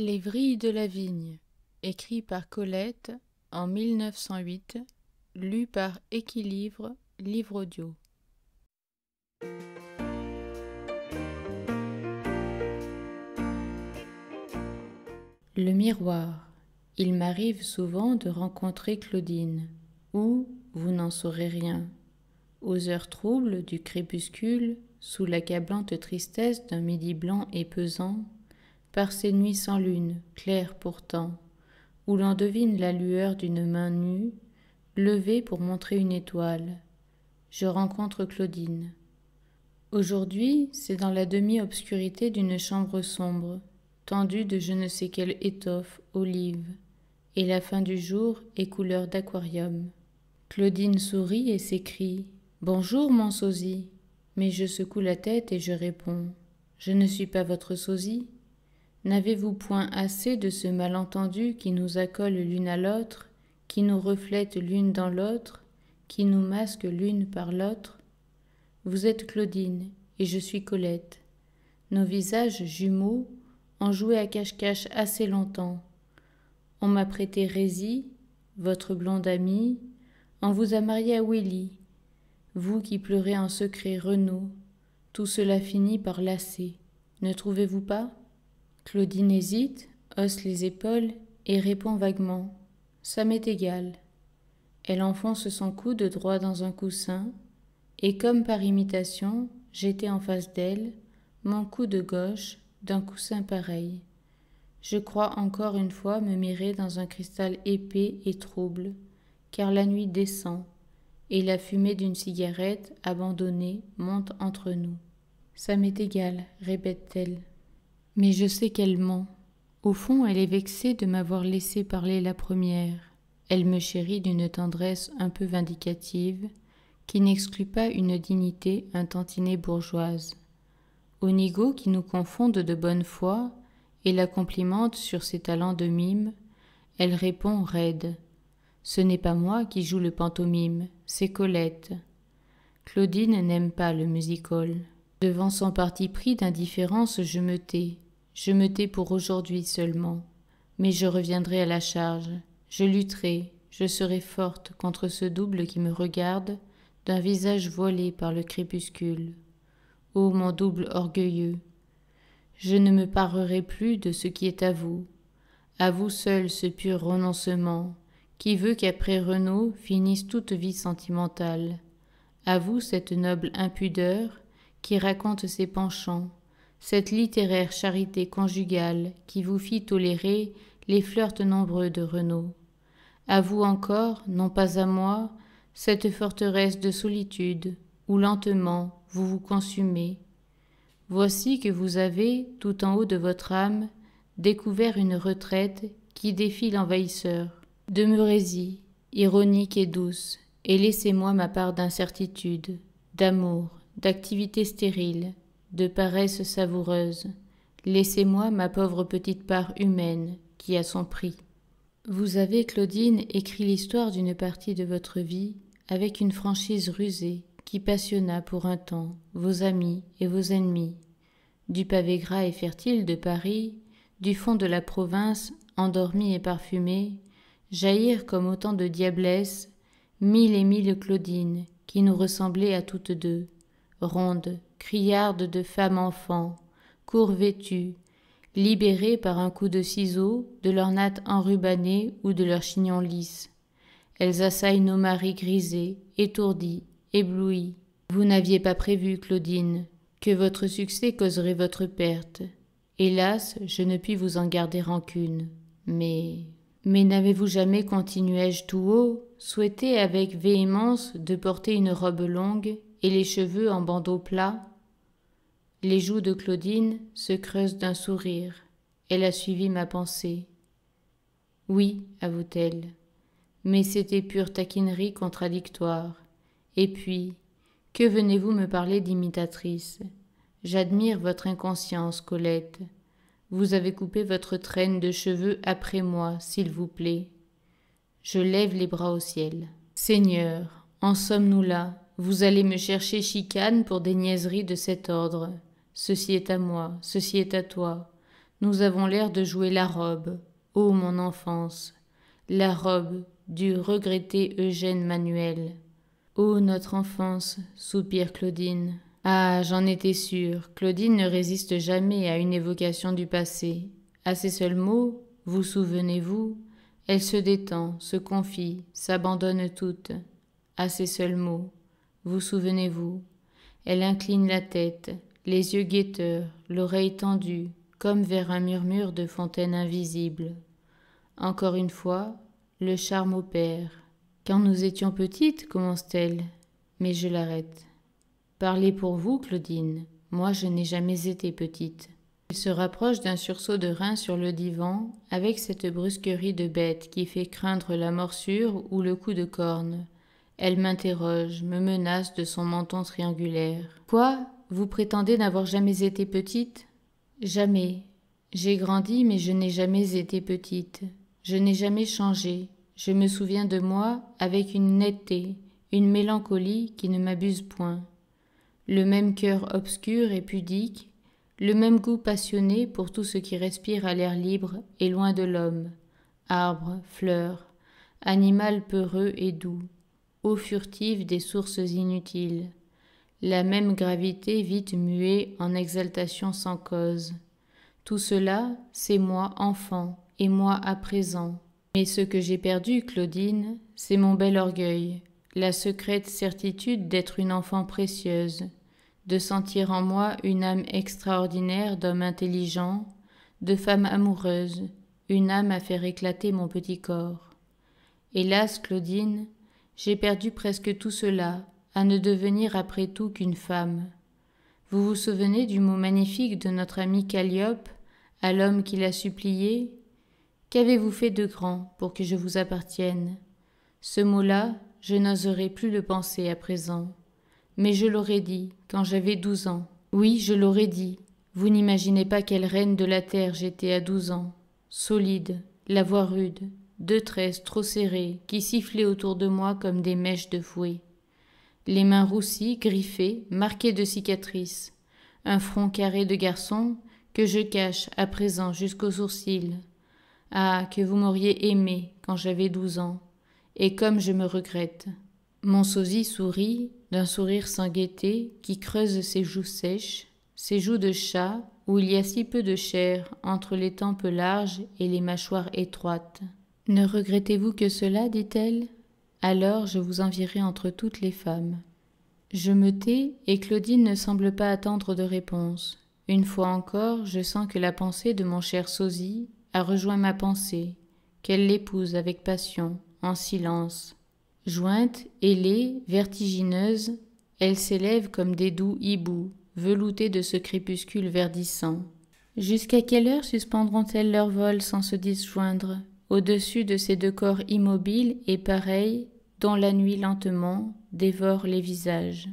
Les vrilles de la vigne, écrit par Colette en 1908, lu par Équilibre, livre audio. Le miroir. Il m'arrive souvent de rencontrer Claudine, ou vous n'en saurez rien. Aux heures troubles du crépuscule, sous l'accablante tristesse d'un midi blanc et pesant, par ces nuits sans lune, claires pourtant, où l'on devine la lueur d'une main nue, levée pour montrer une étoile. Je rencontre Claudine. Aujourd'hui, c'est dans la demi-obscurité d'une chambre sombre, tendue de je ne sais quelle étoffe olive, et la fin du jour est couleur d'aquarium. Claudine sourit et s'écrie Bonjour, mon sosie. Mais je secoue la tête et je réponds Je ne suis pas votre sosie, N'avez-vous point assez de ce malentendu qui nous accole l'une à l'autre, qui nous reflète l'une dans l'autre, qui nous masque l'une par l'autre Vous êtes Claudine et je suis Colette. Nos visages jumeaux ont joué à cache-cache assez longtemps. On m'a prêté Rési, votre blonde amie, on vous a marié à Willy, vous qui pleurez en secret Renaud. Tout cela finit par lasser, ne trouvez-vous pas Claudine hésite, hausse les épaules et répond vaguement Ça m'est égal. Elle enfonce son coude droit dans un coussin, et comme par imitation, j'étais en face d'elle, mon coude gauche d'un coussin pareil. Je crois encore une fois me mirer dans un cristal épais et trouble, car la nuit descend, et la fumée d'une cigarette abandonnée monte entre nous. Ça m'est égal, répète-t-elle. Mais je sais qu'elle ment. Au fond, elle est vexée de m'avoir laissé parler la première. Elle me chérit d'une tendresse un peu vindicative, qui n'exclut pas une dignité un tantinet bourgeoise. Onigo, qui nous confonde de bonne foi, et la complimente sur ses talents de mime, elle répond raide. Ce n'est pas moi qui joue le pantomime, c'est Colette. Claudine n'aime pas le musical. Devant son parti pris d'indifférence, je me tais. Je me tais pour aujourd'hui seulement, mais je reviendrai à la charge, je lutterai, je serai forte contre ce double qui me regarde d'un visage voilé par le crépuscule. Ô mon double orgueilleux, je ne me parerai plus de ce qui est à vous, à vous seul ce pur renoncement, qui veut qu'après Renaud finisse toute vie sentimentale, à vous cette noble impudeur qui raconte ses penchants, cette littéraire charité conjugale qui vous fit tolérer les flirts nombreux de Renaud. À vous encore, non pas à moi, cette forteresse de solitude où lentement vous vous consumez. Voici que vous avez, tout en haut de votre âme, découvert une retraite qui défie l'envahisseur. Demeurez-y, ironique et douce, et laissez-moi ma part d'incertitude, d'amour, d'activité stérile, de paresse savoureuse, laissez-moi ma pauvre petite part humaine qui a son prix. Vous avez, Claudine, écrit l'histoire d'une partie de votre vie avec une franchise rusée qui passionna pour un temps vos amis et vos ennemis. Du pavé gras et fertile de Paris, du fond de la province, endormie et parfumé, jaillirent comme autant de diablesses mille et mille Claudines qui nous ressemblaient à toutes deux rondes, criardes de femmes enfants, court vêtues, libérées par un coup de ciseau de leurs nattes enrubannées ou de leurs chignons lisses. Elles assaillent nos maris grisés, étourdis, éblouis. Vous n'aviez pas prévu, Claudine, que votre succès causerait votre perte. Hélas, je ne puis vous en garder rancune. Mais. Mais n'avez-vous jamais, continuai-je tout haut, souhaité avec véhémence de porter une robe longue et les cheveux en bandeau plat. Les joues de Claudine se creusent d'un sourire. Elle a suivi ma pensée. Oui, avoue-t-elle, mais c'était pure taquinerie contradictoire. Et puis, que venez-vous me parler d'imitatrice J'admire votre inconscience, Colette. Vous avez coupé votre traîne de cheveux après moi, s'il vous plaît. Je lève les bras au ciel. Seigneur, en sommes-nous là vous allez me chercher chicane pour des niaiseries de cet ordre. Ceci est à moi, ceci est à toi. Nous avons l'air de jouer la robe. Ô oh, mon enfance, la robe du regretté Eugène Manuel. Ô oh, notre enfance, soupire Claudine. Ah, j'en étais sûre, Claudine ne résiste jamais à une évocation du passé. À ces seuls mots, vous souvenez-vous, elle se détend, se confie, s'abandonne toute. À ces seuls mots, vous souvenez-vous Elle incline la tête, les yeux guetteurs, l'oreille tendue, comme vers un murmure de fontaine invisible. Encore une fois, le charme opère. Quand nous étions petites, commence-t-elle, mais je l'arrête. Parlez pour vous, Claudine. Moi, je n'ai jamais été petite. Il se rapproche d'un sursaut de rein sur le divan, avec cette brusquerie de bête qui fait craindre la morsure ou le coup de corne. Elle m'interroge, me menace de son menton triangulaire. Quoi Vous prétendez n'avoir jamais été petite Jamais. J'ai grandi, mais je n'ai jamais été petite. Je n'ai jamais changé. Je me souviens de moi avec une netteté, une mélancolie qui ne m'abuse point. Le même cœur obscur et pudique, le même goût passionné pour tout ce qui respire à l'air libre et loin de l'homme, arbre, fleur, animal peureux et doux furtive des sources inutiles. La même gravité vite muée en exaltation sans cause. Tout cela, c'est moi enfant et moi à présent. Mais ce que j'ai perdu, Claudine, c'est mon bel orgueil, la secrète certitude d'être une enfant précieuse, de sentir en moi une âme extraordinaire d'homme intelligent, de femme amoureuse, une âme à faire éclater mon petit corps. Hélas, Claudine, j'ai perdu presque tout cela, à ne devenir après tout qu'une femme. Vous vous souvenez du mot magnifique de notre ami Calliope, à l'homme qui l'a supplié Qu'avez-vous fait de grand pour que je vous appartienne Ce mot-là, je n'oserais plus le penser à présent. Mais je l'aurais dit quand j'avais douze ans. Oui, je l'aurais dit. Vous n'imaginez pas quelle reine de la terre j'étais à douze ans. Solide, la voix rude, deux tresses trop serrées qui sifflaient autour de moi comme des mèches de fouet. Les mains roussies, griffées, marquées de cicatrices. Un front carré de garçon que je cache à présent jusqu'aux sourcils. Ah, que vous m'auriez aimé quand j'avais douze ans, et comme je me regrette. Mon sosie sourit d'un sourire sans gaieté qui creuse ses joues sèches, ses joues de chat où il y a si peu de chair entre les tempes larges et les mâchoires étroites. Ne regrettez-vous que cela dit-elle Alors je vous envierai entre toutes les femmes. Je me tais et Claudine ne semble pas attendre de réponse. Une fois encore, je sens que la pensée de mon cher sosie a rejoint ma pensée, qu'elle l'épouse avec passion, en silence. Jointe, ailée, vertigineuse, elle s'élèvent comme des doux hiboux, veloutés de ce crépuscule verdissant. Jusqu'à quelle heure suspendront-elles leur vol sans se disjoindre au-dessus de ces deux corps immobiles et pareils dont la nuit lentement dévore les visages.